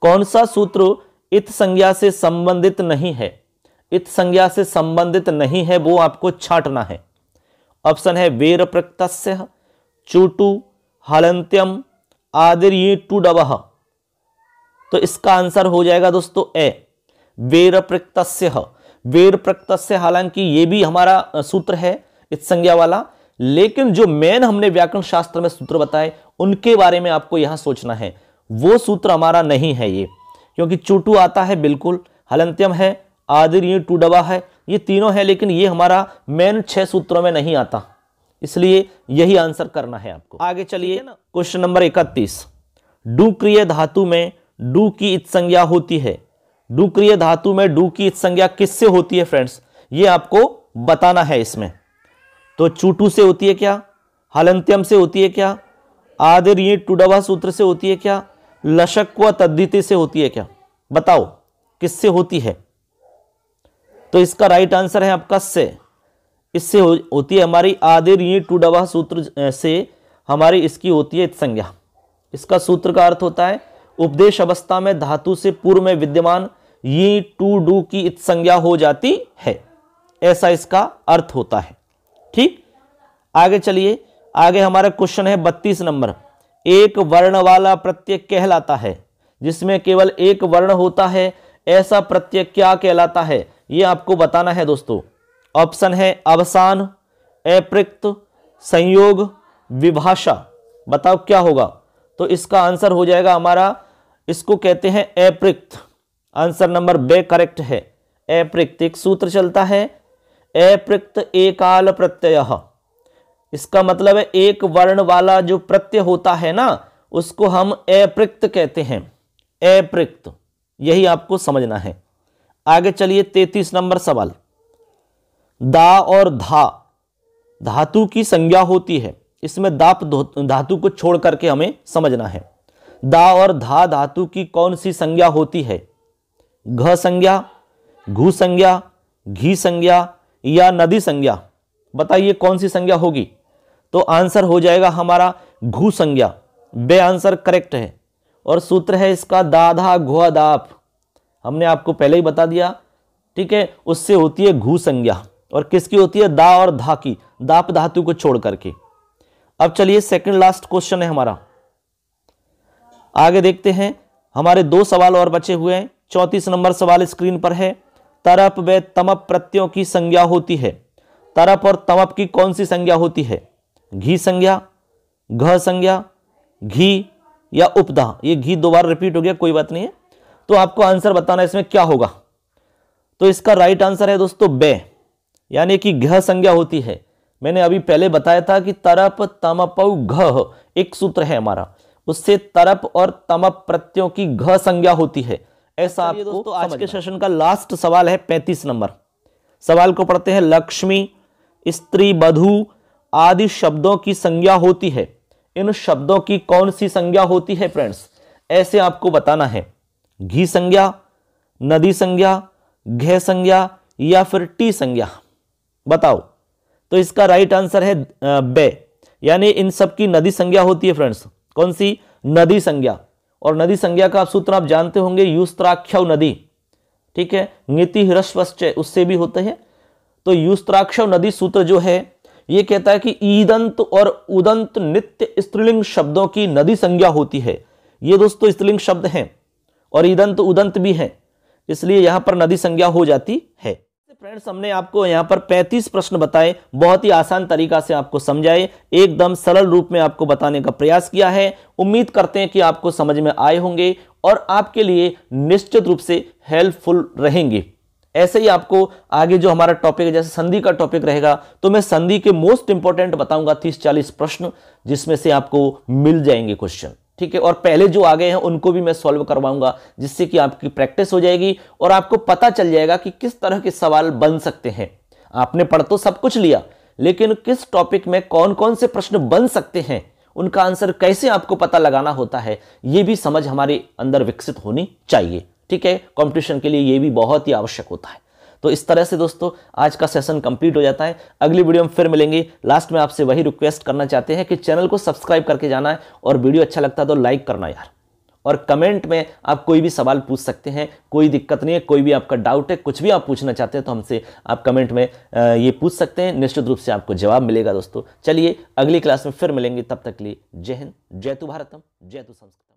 Speaker 1: कौन सा सूत्र इत संज्ञा से संबंधित नहीं है इत संज्ञा से संबंधित नहीं है वो आपको छाटना है ऑप्शन है वेर प्रत्यस्य चूटू हलंत्यम आदिर ये टू डबह तो इसका आंसर हो जाएगा दोस्तों ए वेर वेर वेरप्रक्तस्य हालांकि ये भी हमारा सूत्र है इस संज्ञा वाला लेकिन जो मेन हमने व्याकरण शास्त्र में सूत्र बताए उनके बारे में आपको यहां सोचना है वो सूत्र हमारा नहीं है ये क्योंकि चूटू आता है बिल्कुल हलंत्यम है आदिर ये डबा है ये तीनों है लेकिन ये हमारा मेन छह सूत्रों में नहीं आता इसलिए यही आंसर करना है आपको आगे चलिए ना क्वेश्चन नंबर इकतीस डू क्रिय धातु में डू की इत संज्ञा होती है डुक्रिय धातु में डू की संज्ञा किससे होती है फ्रेंड्स ये आपको बताना है इसमें तो चूटू से होती है क्या हलंत्यम से होती है क्या आदिर ये टुडवा सूत्र से होती है क्या लशक व तद्दिति से होती है क्या बताओ किससे होती है तो इसका राइट आंसर है आपका से इससे हो, होती है हमारी आदिर ये टुडवा सूत्र से हमारी इसकी होती है संज्ञा इसका सूत्र का अर्थ होता है उपदेश अवस्था में धातु से पूर्व में विद्यमान ये टू डू की इत संज्ञा हो जाती है ऐसा इसका अर्थ होता है ठीक आगे चलिए आगे हमारा क्वेश्चन है बत्तीस नंबर एक वर्ण वाला प्रत्यय कहलाता है जिसमें केवल एक वर्ण होता है ऐसा प्रत्यय क्या कहलाता है ये आपको बताना है दोस्तों ऑप्शन है अवसान अपृक्त संयोग विभाषा बताओ क्या होगा तो इसका आंसर हो जाएगा हमारा इसको कहते हैं एप्रिक्त आंसर नंबर बे करेक्ट है एप्रिक्त एक सूत्र चलता है एप्रिक्त एकाल प्रत्यय इसका मतलब है एक वर्ण वाला जो प्रत्यय होता है ना उसको हम एप्रिक्त कहते हैं एप्रिक्त यही आपको समझना है आगे चलिए तैतीस नंबर सवाल दा और धा धातु की संज्ञा होती है इसमें दाप धातु को छोड़ करके हमें समझना है दा और धा धातु की कौन सी संज्ञा होती है घ संज्ञा घू संज्ञा घी संज्ञा या नदी संज्ञा बताइए कौन सी संज्ञा होगी तो आंसर हो जाएगा हमारा घू संज्ञा बे आंसर करेक्ट है और सूत्र है इसका दाधा घुआ दाप हमने आपको पहले ही बता दिया ठीक है उससे होती है घू संज्ञा और किसकी होती है दा और धा की दाप धातु को छोड़ करके अब चलिए सेकंड लास्ट क्वेश्चन है हमारा आगे देखते हैं हमारे दो सवाल और बचे हुए हैं चौंतीस नंबर सवाल स्क्रीन पर है तरप व तमप प्रत्ययों की संज्ञा होती है तरप और तमप की कौन सी संज्ञा होती है घी संज्ञा घ संज्ञा घी या उपदा ये घी दो बार रिपीट हो गया कोई बात नहीं है तो आपको आंसर बताना इसमें क्या होगा तो इसका राइट आंसर है दोस्तों बे यानी कि घ संज्ञा होती है मैंने अभी पहले बताया था कि तरप तमप घ एक सूत्र है हमारा उससे तरप और तमप प्रत्यो की घ संज्ञा होती है ऐसा आपको दोस्तों आज के सेशन का लास्ट सवाल है पैंतीस नंबर सवाल को पढ़ते हैं लक्ष्मी स्त्री बधु आदि शब्दों की संज्ञा होती है इन शब्दों की कौन सी संज्ञा होती है फ्रेंड्स ऐसे आपको बताना है घी संज्ञा नदी संज्ञा घे संज्ञा या फिर टी संज्ञा बताओ तो इसका राइट आंसर है बे यानी इन सब की नदी संज्ञा होती है फ्रेंड्स कौन सी नदी संज्ञा और नदी संज्ञा का सूत्र आप जानते होंगे यूस्त्राक्षव नदी ठीक है नीति ह्रस्वश्चय उससे भी होते हैं तो यूस्त्राक्षव नदी सूत्र जो है ये कहता है कि ईदंत और उदंत नित्य स्त्रीलिंग शब्दों की नदी संज्ञा होती है ये दोस्तों स्त्रीलिंग शब्द हैं और ईदंत उदंत भी हैं इसलिए यहां पर नदी संज्ञा हो जाती है फ्रेंड्स हमने आपको यहाँ पर 35 प्रश्न बताए बहुत ही आसान तरीका से आपको समझाए एकदम सरल रूप में आपको बताने का प्रयास किया है उम्मीद करते हैं कि आपको समझ में आए होंगे और आपके लिए निश्चित रूप से हेल्पफुल रहेंगे ऐसे ही आपको आगे जो हमारा टॉपिक है जैसे संधि का टॉपिक रहेगा तो मैं संधि के मोस्ट इंपॉर्टेंट बताऊंगा तीस चालीस प्रश्न जिसमें से आपको मिल जाएंगे क्वेश्चन ठीक है और पहले जो आ गए हैं उनको भी मैं सॉल्व करवाऊंगा जिससे कि आपकी प्रैक्टिस हो जाएगी और आपको पता चल जाएगा कि किस तरह के सवाल बन सकते हैं आपने पढ़ तो सब कुछ लिया लेकिन किस टॉपिक में कौन कौन से प्रश्न बन सकते हैं उनका आंसर कैसे आपको पता लगाना होता है ये भी समझ हमारे अंदर विकसित होनी चाहिए ठीक है कॉम्पिटिशन के लिए ये भी बहुत ही आवश्यक होता है तो इस तरह से दोस्तों आज का सेशन कंप्लीट हो जाता है अगली वीडियो हम फिर मिलेंगे लास्ट में आपसे वही रिक्वेस्ट करना चाहते हैं कि चैनल को सब्सक्राइब करके जाना है और वीडियो अच्छा लगता है तो लाइक करना यार और कमेंट में आप कोई भी सवाल पूछ सकते हैं कोई दिक्कत नहीं है कोई भी आपका डाउट है कुछ भी आप पूछना चाहते हैं तो हमसे आप कमेंट में ये पूछ सकते हैं निश्चित रूप से आपको जवाब मिलेगा दोस्तों चलिए अगली क्लास में फिर मिलेंगे तब तक लिए जय हिंद जय तु भारतम जय तु संस्कृत